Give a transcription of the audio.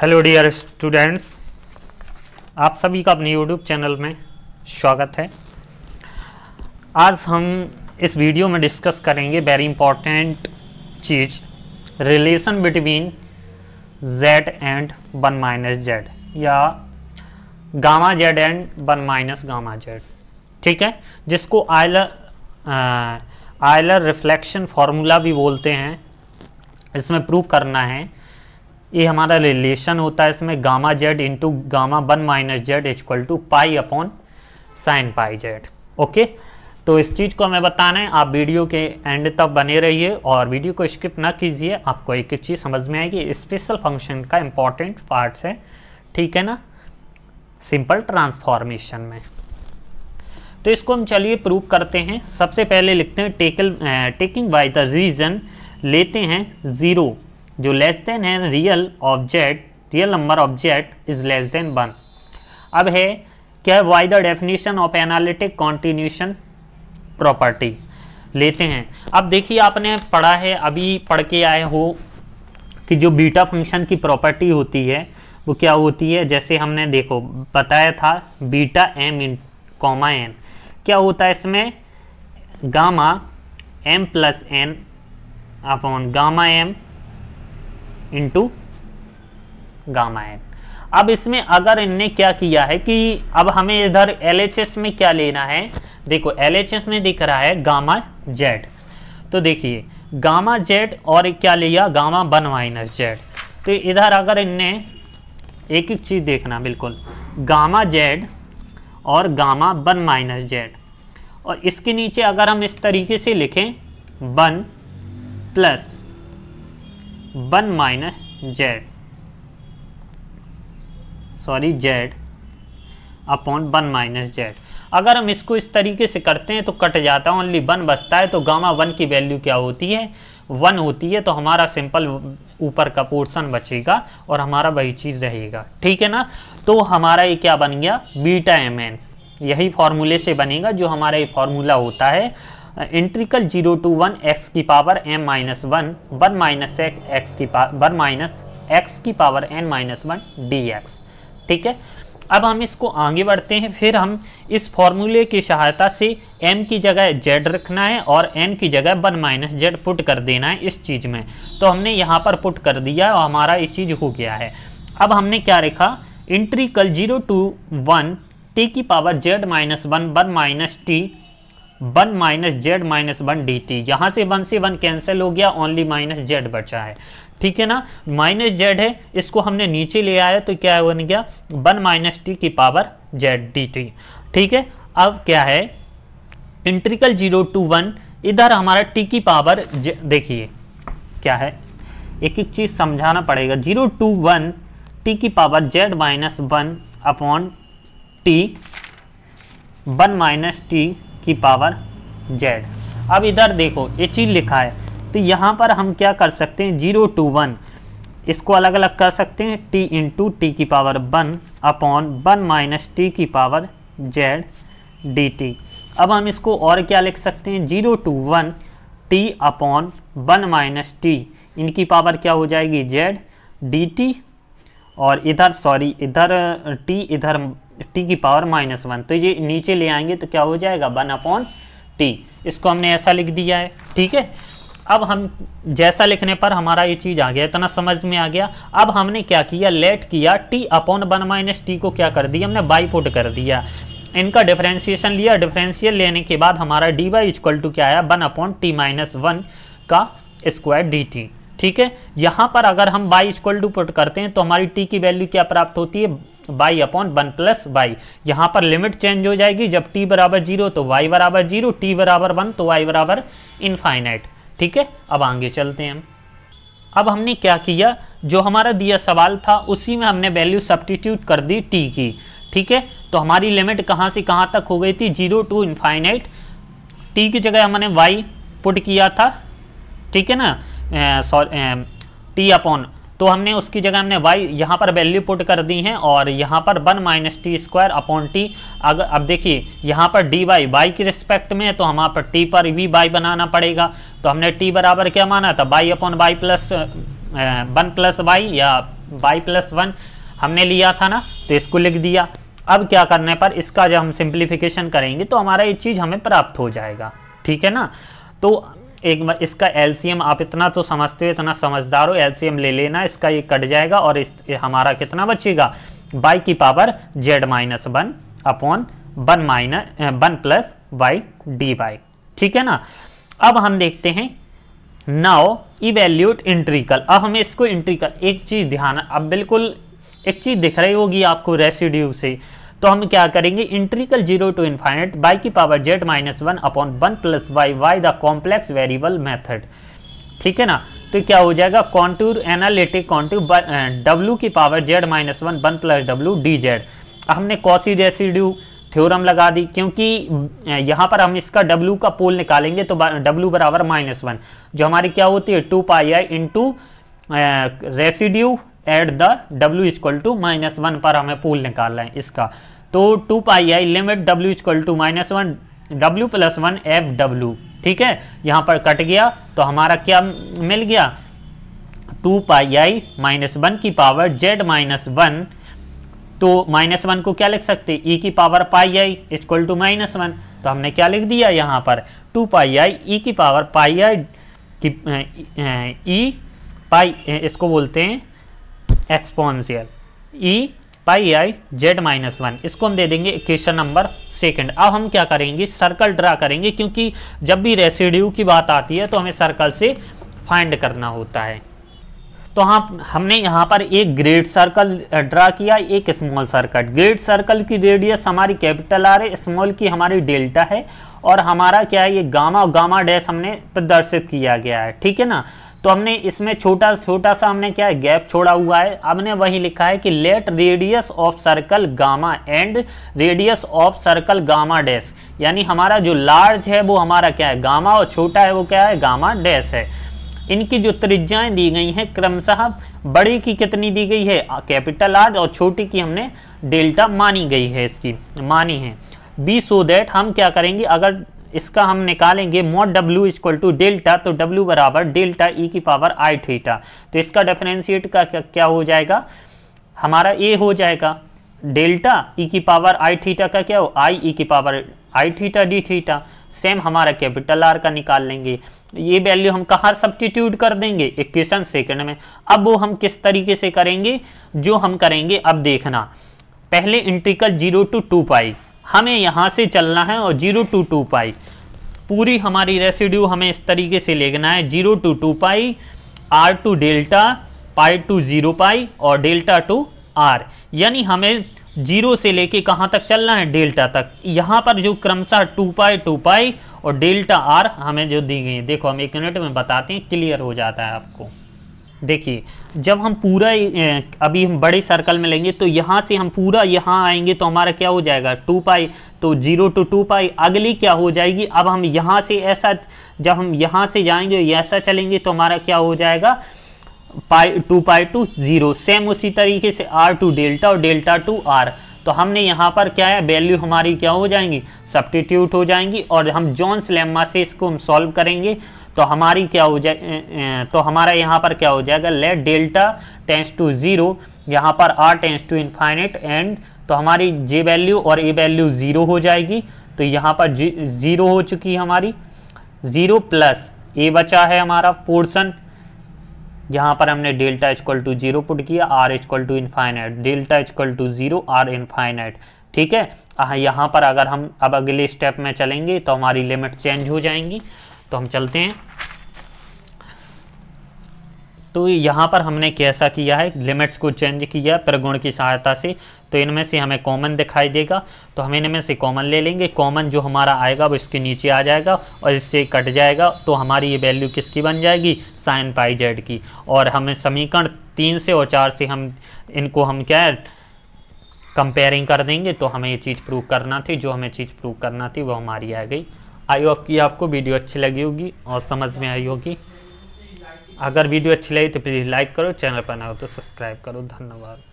hello dear students आप सभी का अपने यूट्यूब चैनल में स्वागत है आज हम इस वीडियो में डिस्कस करेंगे वेरी इंपॉर्टेंट चीज़ relation between Z and one minus Z या gamma Z and one minus gamma Z ठीक है जिसको आयलर आयलर रिफ्लेक्शन फार्मूला भी बोलते हैं इसमें प्रूव करना है ये हमारा रिलेशन होता है इसमें gamma Z into gamma one minus Z is equal to pi upon sine pi Z okay तो इस चीज़ को हमें बताना है आप वीडियो के एंड तक बने रहिए और वीडियो को स्किप ना कीजिए आपको एक एक चीज़ समझ में आएगी स्पेशल फंक्शन का इम्पॉर्टेंट पार्ट्स है ठीक है ना सिंपल ट्रांसफॉर्मेशन में तो इसको हम चलिए प्रूव करते हैं सबसे पहले लिखते हैं टेकल टेकिंग बाय द रीजन लेते हैं ज़ीरो जो लेस देन है real object real number object is less than one अब है क्या है why the definition of analytic continuation property लेते हैं अब देखिए आपने पढ़ा है अभी पढ़ के आए हो कि जो बीटा फंक्शन की प्रॉपर्टी होती है वो क्या होती है जैसे हमने देखो बताया था beta M in comma N क्या होता है इसमें gamma M plus N upon gamma M into gamma N अब इसमें अगर इनने क्या किया है कि अब हमें इधर एल में क्या लेना है देखो एल में दिख रहा है गामा जेड तो देखिए गामा जेड और क्या लिया गामा वन माइनस जेड तो इधर अगर इनने एक एक चीज़ देखना बिल्कुल गामा जेड और गामा वन माइनस जेड और इसके नीचे अगर हम इस तरीके से लिखें one plus one minus Z sorry Z upon one minus Z अगर हम इसको इस तरीके से करते हैं तो कट जाता है ओनली वन बचता है तो गामा वन की वैल्यू क्या होती है वन होती है तो हमारा सिंपल ऊपर का पोर्शन बचेगा और हमारा वही चीज़ रहेगा ठीक है ना तो हमारा ये क्या बन गया बीटा एम एन यही फॉर्मूले से बनेगा जो हमारा ये फॉर्मूला होता है integral zero to one X की power M minus one one minus X X की पावर वन माइनस एक्स की power N minus one D X ठीक है अब हम इसको आगे बढ़ते हैं फिर हम इस फॉर्मूले की सहायता से m की जगह z रखना है और n की जगह वन माइनस जेड पुट कर देना है इस चीज़ में तो हमने यहाँ पर पुट कर दिया और हमारा ये चीज़ हो गया है अब हमने क्या रखा integral zero to one T की power Z minus one one minus T one minus Z minus one D T यहाँ से वन से वन कैंसिल हो गया ओनली माइनस जेड बचा है ठीक है ना माइनस जेड है इसको हमने नीचे ले आया तो क्या बन गया वन माइनस टी की पावर जेड डी टी ठीक है अब क्या है इंट्रिकल जीरो टू वन इधर हमारा टी की पावर देखिए क्या है एक एक चीज़ समझाना पड़ेगा जीरो टू वन टी की power Z minus one upon T one minus T की पावर जेड अब इधर देखो ये चीज़ लिखा है तो यहाँ पर हम क्या कर सकते हैं जीरो टू वन इसको अलग अलग कर सकते हैं टी टू टी की power one upon one minus T की पावर जेड डी टी अब हम इसको और क्या लिख सकते हैं zero to one T upon one minus T इनकी पावर क्या हो जाएगी जेड डी टी और इधर सॉरी इधर टी इधर टी की पावर माइनस वन तो ये नीचे ले आएंगे तो क्या हो जाएगा वन अपॉन टी इसको हमने ऐसा लिख दिया है ठीक है अब हम जैसा लिखने पर हमारा ये चीज़ आ गया इतना समझ में आ गया अब हमने क्या किया लेट किया T upon one minus T को क्या कर दिया हमने बाईपुट कर दिया इनका डिफरेंशिएशन लिया डिफ्रेंशियल लेने के बाद हमारा डी वाई इक्वल टू क्या आया one upon T minus one का स्क्वायर डी टी ठीक है यहाँ पर अगर हम बाई इक्वल टू पुट करते हैं तो हमारी टी की वैल्यू क्या प्राप्त होती है Y upon one plus Y यहां पर लिमिट चेंज हो जाएगी जब टी बराबर जीरो तो वाई बराबर जीरो टी बराबर वन तो वाई बराबर इनफाइनाइट ठीक है अब आगे चलते हैं हम अब हमने क्या किया जो हमारा दिया सवाल था उसी में हमने वैल्यू सब्टीट्यूट कर दी टी की ठीक है तो हमारी लिमिट कहाँ से कहाँ तक हो गई थी जीरो टू इनफाइनाइट टी की जगह हमने वाई पुट किया था ठीक है ना सॉरी टी अपॉन तो हमने उसकी जगह हमने वाई यहाँ पर वैल्यू पुट कर दी है और यहाँ पर one minus T square upon T अगर अब देखिए यहाँ पर डी वाई वाई के रिस्पेक्ट में तो हमारे पर टी पर वी वाई बनाना पड़ेगा तो हमने टी बराबर क्या माना था Y upon Y plus one plus Y या वाई प्लस वन हमने लिया था ना तो इसको लिख दिया अब क्या करने पर इसका जब हम सिंप्लीफिकेशन करेंगे तो हमारा ये चीज़ हमें प्राप्त हो जाएगा ठीक है ना तो एक इसका एलसीएम आप इतना तो समझते हो इतना समझदार हो एलसीएम ले लेना इसका ये कट जाएगा और इस हमारा कितना बचेगा बाई की power Z minus one upon one minus one plus Y D Y ठीक है ना अब हम देखते हैं नाउ इवेल्यूट इंट्रिकल अब हमें इसको इंट्रिकल एक चीज़ ध्यान अब बिल्कुल एक चीज़ दिख रही होगी आपको रेसिड्यू से तो हम क्या करेंगे integral zero to infinite Y की power Z minus one upon one plus Y Y the complex variable method ठीक है ना तो क्या हो जाएगा कॉन्टूर एनालिटिक कॉन्टूर डब्ल्यू की power Z minus one one plus W D Z हमने कॉसी रेसिड्यू थ्योरम लगा दी क्योंकि uh, यहाँ पर हम इसका डब्ल्यू का पोल निकालेंगे तो डब्ल्यू बराबर माइनस वन जो हमारी क्या होती है two pi I into residue at the W is equal to minus one पर हमें पूल निकालना है इसका तो two pi I limit W is equal to minus one W plus one F W ठीक है यहाँ पर कट गया तो हमारा क्या मिल गया two pi I minus one की पावर जेड माइनस वन तो माइनस वन को क्या लिख सकते ई e की power pi I is equal to minus one तो हमने क्या लिख दिया यहाँ पर टू पाई आई ई की पावर पाई आई की ई पाई e, इसको बोलते हैं exponential E pi I Z minus one इसको हम दे देंगे इक्वेशन नंबर सेकंड अब हम क्या करेंगे सर्कल ड्रा करेंगे क्योंकि जब भी रेसिड्यू की बात आती है तो हमें सर्कल से फाइंड करना होता है तो हाँ हमने यहाँ पर एक ग्रेट सर्कल ड्रा किया एक स्मॉल सर्कल ग्रेट सर्कल की रेडियस हमारी कैपिटल आर है स्मॉल की हमारी डेल्टा है और हमारा क्या है ये गामा और गामा डैश हमने प्रदर्शित किया गया है ठीक है ना तो हमने इसमें छोटा छोटा सा हमने क्या है गैप छोड़ा हुआ है हमने वही लिखा है कि let radius of circle gamma and radius of circle gamma dash यानी हमारा जो लार्ज है वो हमारा क्या है गामा और छोटा है वो क्या है गामा डैश है इनकी जो त्रिज्याएं दी गई हैं क्रमशः बड़ी की कितनी दी गई है कैपिटल आर और छोटी की हमने डेल्टा मानी गई है इसकी मानी है बी सो दैट हम क्या करेंगे अगर इसका हम निकालेंगे mod W is two delta तो डब्ल्यू बराबर डेल्टा ई e की पावर आई थीटा तो इसका डिफरेंशिएट का क्या, हो जाएगा हमारा ए हो जाएगा डेल्टा ई e की पावर आई थीटा का क्या हो आई ई e की power I theta D theta same हमारा कैपिटल आर का निकाल लेंगे ये वैल्यू हम कहाँ सब्सटीट्यूट कर देंगे इक्वेशन सेकंड में अब वो हम किस तरीके से करेंगे जो हम करेंगे अब देखना पहले integral zero to two pi हमें यहाँ से चलना है और जीरो टू टू पाई पूरी हमारी रेसिड्यू हमें इस तरीके से लेना है zero to two pi R to delta pi to zero pi और डेल्टा टू आर यानी हमें जीरो से लेके कहाँ तक चलना है डेल्टा तक यहाँ पर जो क्रमशः टू पाई टू पाई और डेल्टा आर हमें जो दी गई है देखो हम एक मिनट में बताते हैं क्लियर हो जाता है आपको देखिए जब हम पूरा अभी हम बड़े सर्कल में लेंगे तो यहाँ से हम पूरा यहाँ आएंगे तो हमारा क्या हो जाएगा टू पाई तो जीरो टू टू पाई अगली क्या हो जाएगी अब हम यहाँ से ऐसा जब हम यहाँ से जाएंगे ऐसा चलेंगे तो हमारा क्या हो जाएगा pi to pi to zero same उसी तरीके से आर टू डेल्टा और डेल्टा टू आर तो हमने यहाँ पर क्या है वैल्यू हमारी क्या हो जाएंगी सब्टीट्यूट हो जाएंगी और हम जॉन्स लेम्मा से इसको हम सॉल्व करेंगे तो हमारी क्या हो जाए तो हमारा यहाँ पर क्या हो जाएगा let delta tends to zero यहाँ पर R tends to infinite and तो हमारी जे वैल्यू और ए वैल्यू ज़ीरो हो जाएगी तो यहाँ पर ज़ीरो हो चुकी है हमारी ज़ीरो प्लस ए बचा है हमारा पोर्सन यहाँ पर हमने delta is equal to zero put किया R is equal to infinite delta is equal to zero R infinite ठीक है यहाँ पर अगर हम अब अगले स्टेप में चलेंगे तो हमारी लिमिट चेंज हो जाएंगी तो हम चलते हैं तो यहाँ पर हमने कैसा किया है लिमिट्स को चेंज किया है प्रगुण की सहायता से तो इनमें से हमें कॉमन दिखाई देगा तो हम इनमें से कॉमन ले लेंगे कॉमन जो हमारा आएगा वो इसके नीचे आ जाएगा और इससे कट जाएगा तो हमारी ये वैल्यू किसकी बन जाएगी साइन पाई जेड की और हमें समीकरण तीन से और चार से हम इनको हम क्या है कंपेयरिंग कर देंगे तो हमें ये चीज़ प्रूव करना थी जो हमें चीज़ प्रूव करना थी वो हमारी आ गई आई होप कि आपको वीडियो अच्छी लगी होगी और समझ में आई होगी अगर वीडियो अच्छी लगी तो प्लीज़ लाइक करो चैनल पर ना हो तो सब्सक्राइब करो धन्यवाद